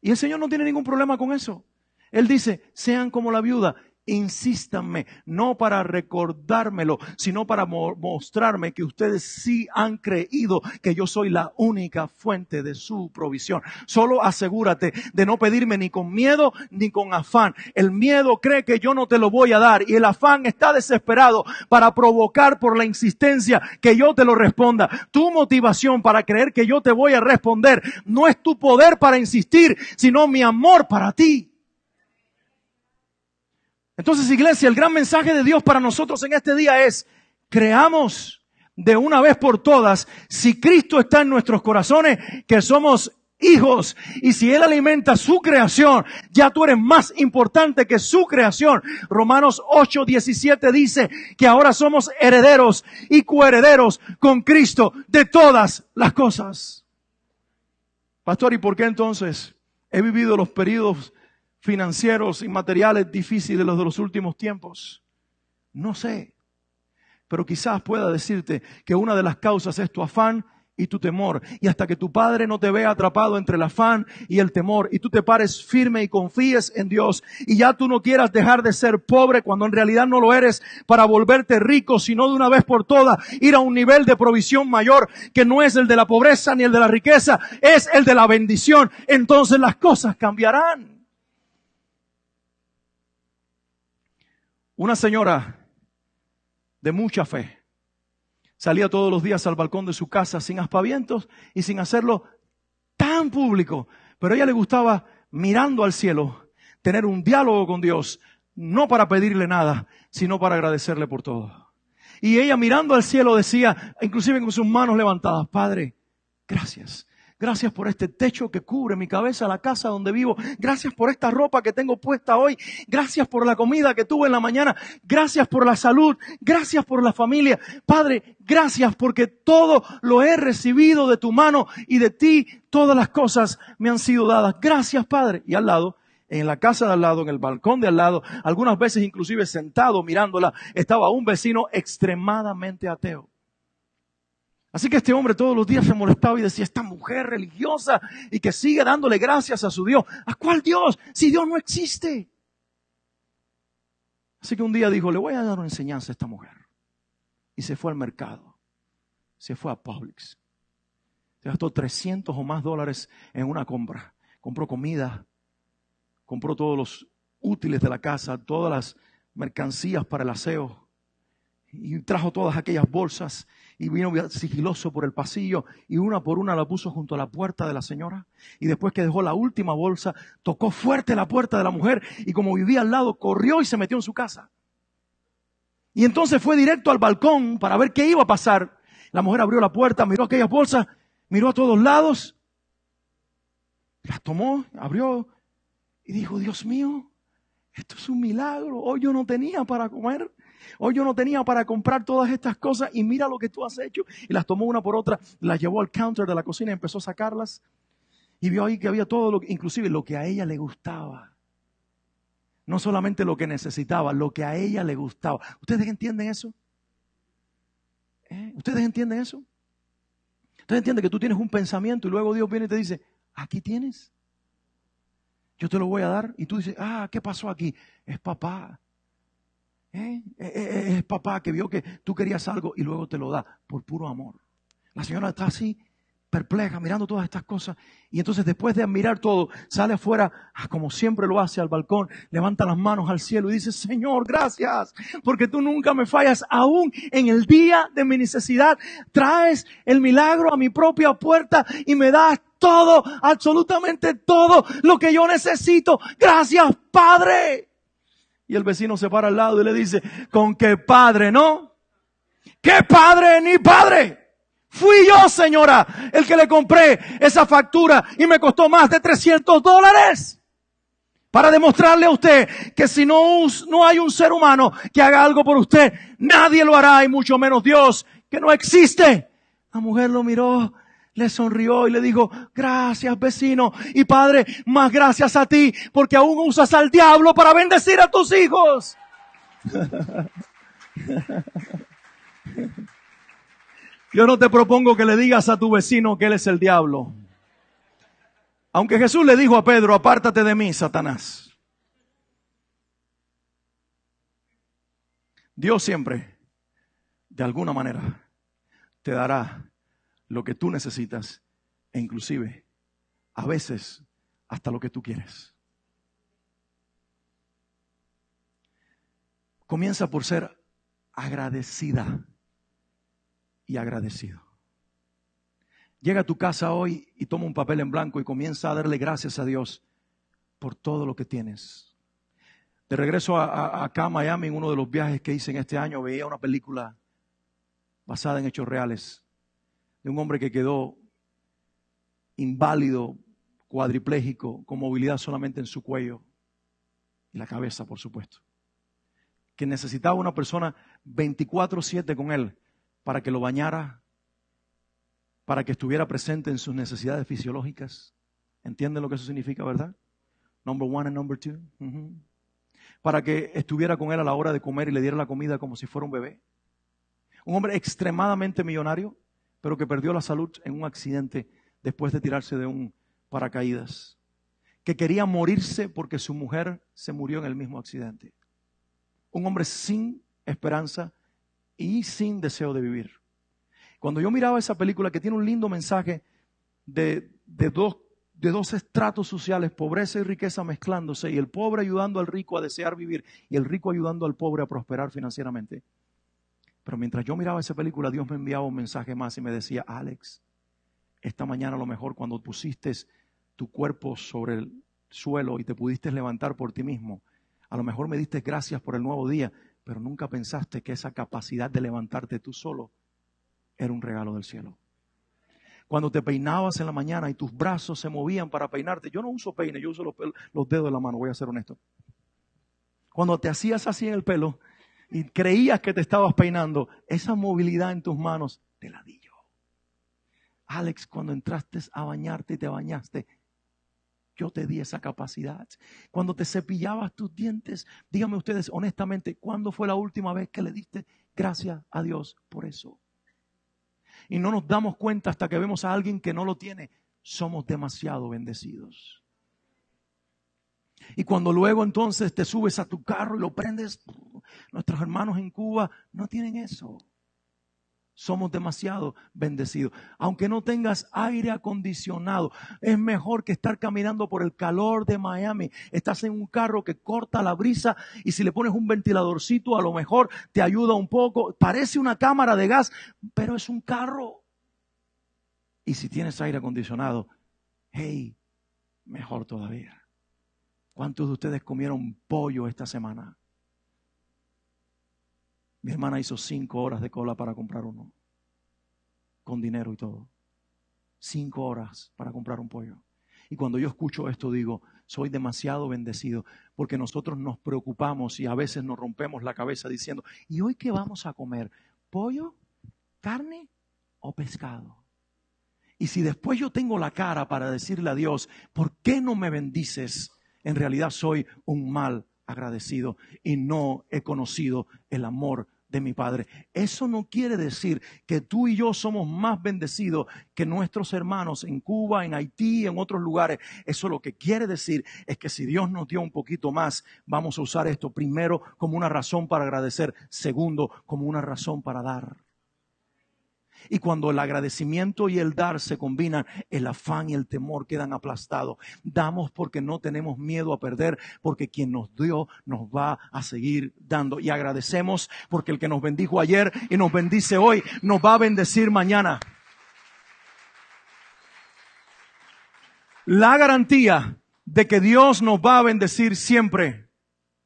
Y el Señor no tiene ningún problema con eso. Él dice, sean como la viuda insístanme, no para recordármelo, sino para mostrarme que ustedes sí han creído que yo soy la única fuente de su provisión. Solo asegúrate de no pedirme ni con miedo ni con afán. El miedo cree que yo no te lo voy a dar y el afán está desesperado para provocar por la insistencia que yo te lo responda. Tu motivación para creer que yo te voy a responder no es tu poder para insistir, sino mi amor para ti. Entonces, iglesia, el gran mensaje de Dios para nosotros en este día es, creamos de una vez por todas, si Cristo está en nuestros corazones, que somos hijos. Y si Él alimenta su creación, ya tú eres más importante que su creación. Romanos 8, 17 dice que ahora somos herederos y coherederos con Cristo de todas las cosas. Pastor, ¿y por qué entonces he vivido los periodos financieros y materiales difíciles los de los últimos tiempos? No sé, pero quizás pueda decirte que una de las causas es tu afán y tu temor. Y hasta que tu padre no te vea atrapado entre el afán y el temor, y tú te pares firme y confíes en Dios, y ya tú no quieras dejar de ser pobre cuando en realidad no lo eres, para volverte rico, sino de una vez por todas ir a un nivel de provisión mayor, que no es el de la pobreza ni el de la riqueza, es el de la bendición, entonces las cosas cambiarán. Una señora de mucha fe salía todos los días al balcón de su casa sin aspavientos y sin hacerlo tan público, pero a ella le gustaba mirando al cielo, tener un diálogo con Dios, no para pedirle nada, sino para agradecerle por todo. Y ella mirando al cielo decía, inclusive con sus manos levantadas, Padre, gracias Gracias por este techo que cubre mi cabeza, la casa donde vivo. Gracias por esta ropa que tengo puesta hoy. Gracias por la comida que tuve en la mañana. Gracias por la salud. Gracias por la familia. Padre, gracias porque todo lo he recibido de tu mano y de ti todas las cosas me han sido dadas. Gracias, Padre. Y al lado, en la casa de al lado, en el balcón de al lado, algunas veces inclusive sentado mirándola, estaba un vecino extremadamente ateo. Así que este hombre todos los días se molestaba y decía, esta mujer religiosa y que sigue dándole gracias a su Dios. ¿A cuál Dios? Si Dios no existe. Así que un día dijo, le voy a dar una enseñanza a esta mujer. Y se fue al mercado. Se fue a Publix. Se gastó 300 o más dólares en una compra. Compró comida, compró todos los útiles de la casa, todas las mercancías para el aseo y trajo todas aquellas bolsas y vino sigiloso por el pasillo y una por una la puso junto a la puerta de la señora y después que dejó la última bolsa tocó fuerte la puerta de la mujer y como vivía al lado corrió y se metió en su casa. Y entonces fue directo al balcón para ver qué iba a pasar. La mujer abrió la puerta, miró aquellas bolsas, miró a todos lados, las tomó, abrió y dijo, Dios mío, esto es un milagro, hoy yo no tenía para comer. Hoy yo no tenía para comprar todas estas cosas y mira lo que tú has hecho. Y las tomó una por otra, las llevó al counter de la cocina y empezó a sacarlas. Y vio ahí que había todo, lo, inclusive lo que a ella le gustaba. No solamente lo que necesitaba, lo que a ella le gustaba. ¿Ustedes entienden eso? ¿Eh? ¿Ustedes entienden eso? ¿Ustedes entienden que tú tienes un pensamiento y luego Dios viene y te dice, aquí tienes? Yo te lo voy a dar. Y tú dices, ah, ¿qué pasó aquí? Es papá. ¿Eh? Eh, eh, ¿Eh? Es papá que vio que tú querías algo y luego te lo da por puro amor. La señora está así, perpleja, mirando todas estas cosas. Y entonces después de admirar todo, sale afuera, ah, como siempre lo hace, al balcón, levanta las manos al cielo y dice, Señor, gracias, porque tú nunca me fallas. Aún en el día de mi necesidad, traes el milagro a mi propia puerta y me das todo, absolutamente todo lo que yo necesito. Gracias, Padre. Y el vecino se para al lado y le dice, ¿con qué padre no? ¿Qué padre ni padre? Fui yo, señora, el que le compré esa factura y me costó más de 300 dólares. Para demostrarle a usted que si no, no hay un ser humano que haga algo por usted, nadie lo hará y mucho menos Dios, que no existe. La mujer lo miró le sonrió y le dijo, gracias vecino y padre, más gracias a ti porque aún usas al diablo para bendecir a tus hijos. Yo no te propongo que le digas a tu vecino que él es el diablo. Aunque Jesús le dijo a Pedro, apártate de mí, Satanás. Dios siempre, de alguna manera, te dará lo que tú necesitas e inclusive a veces hasta lo que tú quieres. Comienza por ser agradecida y agradecido. Llega a tu casa hoy y toma un papel en blanco y comienza a darle gracias a Dios por todo lo que tienes. De regreso a, acá a Miami, en uno de los viajes que hice en este año, veía una película basada en hechos reales de un hombre que quedó inválido, cuadripléjico, con movilidad solamente en su cuello y la cabeza, por supuesto. Que necesitaba una persona 24/7 con él para que lo bañara, para que estuviera presente en sus necesidades fisiológicas. ¿Entienden lo que eso significa, verdad? Number one and number two. Para que estuviera con él a la hora de comer y le diera la comida como si fuera un bebé. Un hombre extremadamente millonario, pero que perdió la salud en un accidente después de tirarse de un paracaídas, que quería morirse porque su mujer se murió en el mismo accidente. Un hombre sin esperanza y sin deseo de vivir. Cuando yo miraba esa película que tiene un lindo mensaje de, dos estratos sociales, pobreza y riqueza mezclándose, y el pobre ayudando al rico a desear vivir y el rico ayudando al pobre a prosperar financieramente. Pero mientras yo miraba esa película, Dios me enviaba un mensaje más y me decía, Alex, esta mañana a lo mejor cuando pusiste tu cuerpo sobre el suelo y te pudiste levantar por ti mismo, a lo mejor me diste gracias por el nuevo día, pero nunca pensaste que esa capacidad de levantarte tú solo era un regalo del cielo. Cuando te peinabas en la mañana y tus brazos se movían para peinarte, yo no uso peine, yo uso los, los dedos de la mano, voy a ser honesto. Cuando te hacías así en el pelo, y creías que te estabas peinando, esa movilidad en tus manos te la di yo. Alex, cuando entraste a bañarte y te bañaste, yo te di esa capacidad. Cuando te cepillabas tus dientes, díganme ustedes honestamente, ¿cuándo fue la última vez que le diste gracias a Dios por eso? Y no nos damos cuenta hasta que vemos a alguien que no lo tiene. Somos demasiado bendecidos. Y cuando luego entonces te subes a tu carro y lo prendes, nuestros hermanos en Cuba no tienen eso. Somos demasiado bendecidos. Aunque no tengas aire acondicionado, es mejor que estar caminando por el calor de Miami. Estás en un carro que corta la brisa y si le pones un ventiladorcito, a lo mejor te ayuda un poco. Parece una cámara de gas, pero es un carro. Y si tienes aire acondicionado, hey, mejor todavía. ¿Cuántos de ustedes comieron pollo esta semana? Mi hermana hizo cinco horas de cola para comprar uno, con dinero y todo. Cinco horas para comprar un pollo. Y cuando yo escucho esto digo, soy demasiado bendecido, porque nosotros nos preocupamos y a veces nos rompemos la cabeza diciendo, ¿y hoy qué vamos a comer? ¿Pollo, carne o pescado? Y si después yo tengo la cara para decirle a Dios, ¿por qué no me bendices? en realidad soy un mal agradecido y no he conocido el amor de mi Padre. Eso no quiere decir que tú y yo somos más bendecidos que nuestros hermanos en Cuba, en Haití, en otros lugares. Eso lo que quiere decir es que si Dios nos dio un poquito más, vamos a usar esto primero como una razón para agradecer, segundo como una razón para dar. Y cuando el agradecimiento y el dar se combinan, el afán y el temor quedan aplastados. Damos porque no tenemos miedo a perder, porque quien nos dio nos va a seguir dando. Y agradecemos porque el que nos bendijo ayer y nos bendice hoy, nos va a bendecir mañana. La garantía de que Dios nos va a bendecir siempre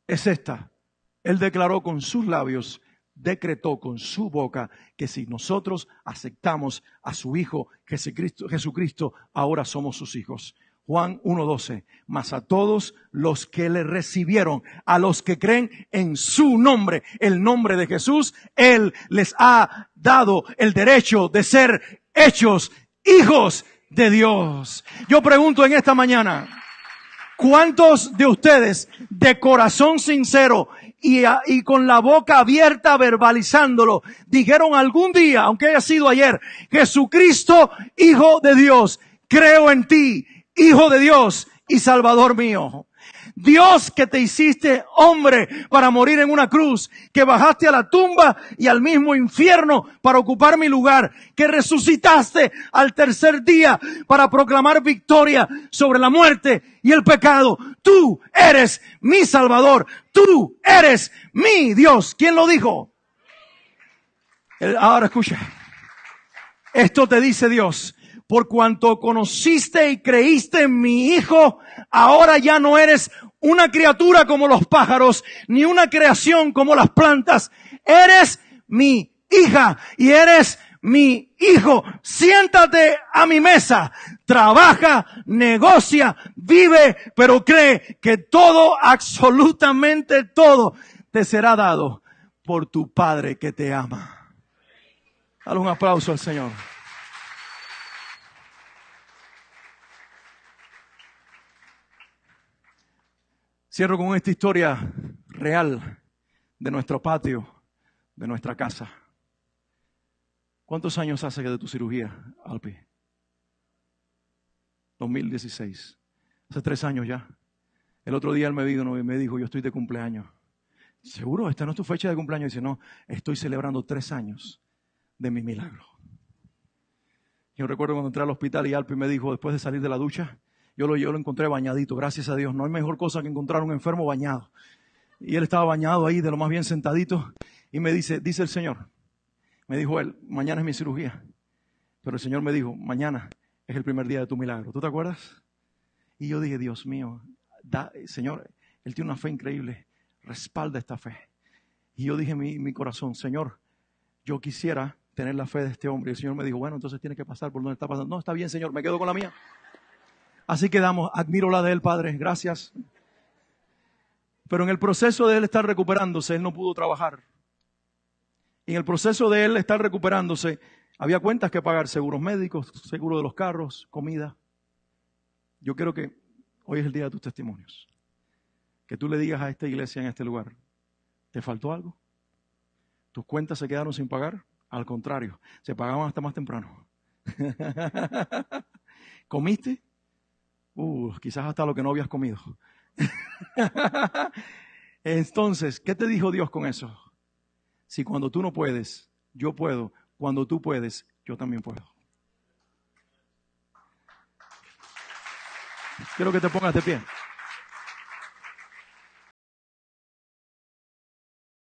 es esta. Él declaró con sus labios decretó con su boca que si nosotros aceptamos a su Hijo Jesucristo, ahora somos sus hijos. Juan 1.12, mas a todos los que le recibieron, a los que creen en su nombre, el nombre de Jesús, Él les ha dado el derecho de ser hechos hijos de Dios. Yo pregunto en esta mañana, ¿cuántos de ustedes de corazón sincero y, y con la boca abierta verbalizándolo. Dijeron algún día, aunque haya sido ayer, Jesucristo, Hijo de Dios, creo en ti, Hijo de Dios y Salvador mío. Dios que te hiciste hombre para morir en una cruz, que bajaste a la tumba y al mismo infierno para ocupar mi lugar, que resucitaste al tercer día para proclamar victoria sobre la muerte y el pecado. Tú eres mi Salvador, tú eres mi Dios. ¿Quién lo dijo? ahora escucha. Esto te dice Dios por cuanto conociste y creíste en mi Hijo, ahora ya no eres una criatura como los pájaros, ni una creación como las plantas. Eres mi hija y eres mi hijo. Siéntate a mi mesa, trabaja, negocia, vive, pero cree que todo, absolutamente todo, te será dado por tu Padre que te ama. Dale un aplauso al Señor. Cierro con esta historia real de nuestro patio, de nuestra casa. ¿Cuántos años hace que de tu cirugía, Alpi? 2016. Hace tres años ya. El otro día él me dijo, me dijo yo estoy de cumpleaños. Seguro, esta no es tu fecha de cumpleaños. dice, no, estoy celebrando tres años de mi milagro. Yo recuerdo cuando entré al hospital y Alpi me dijo, después de salir de la ducha, yo lo, encontré bañadito, gracias a Dios. No hay mejor cosa que encontrar un enfermo bañado. Y él estaba bañado ahí, de lo más bien sentadito, y me dice, dice el Señor, me dijo él, mañana es mi cirugía. Pero el Señor me dijo, mañana es el primer día de tu milagro. ¿Tú te acuerdas? Y yo dije, Dios mío, Señor, él tiene una fe increíble, respalda esta fe. Y yo dije en mi, mi corazón, Señor, yo quisiera tener la fe de este hombre. Y el Señor me dijo, bueno, entonces tiene que pasar por donde está pasando. No, está bien, Señor, me quedo con la mía. Así quedamos. Admiro la de él, Padre. Gracias. Pero en el proceso de él estar recuperándose, él no pudo trabajar. Y en el proceso de él estar recuperándose, había cuentas que pagar, seguros médicos, seguro de los carros, comida. Yo quiero que hoy es el día de tus testimonios. Que tú le digas a esta iglesia en este lugar, ¿te faltó algo? ¿Tus cuentas se quedaron sin pagar? Al contrario, se pagaban hasta más temprano. ¿Comiste? Uh, quizás hasta lo que no habías comido. Entonces, ¿qué te dijo Dios con eso? Si cuando tú no puedes, yo puedo. Cuando tú puedes, yo también puedo. Quiero que te pongas de pie.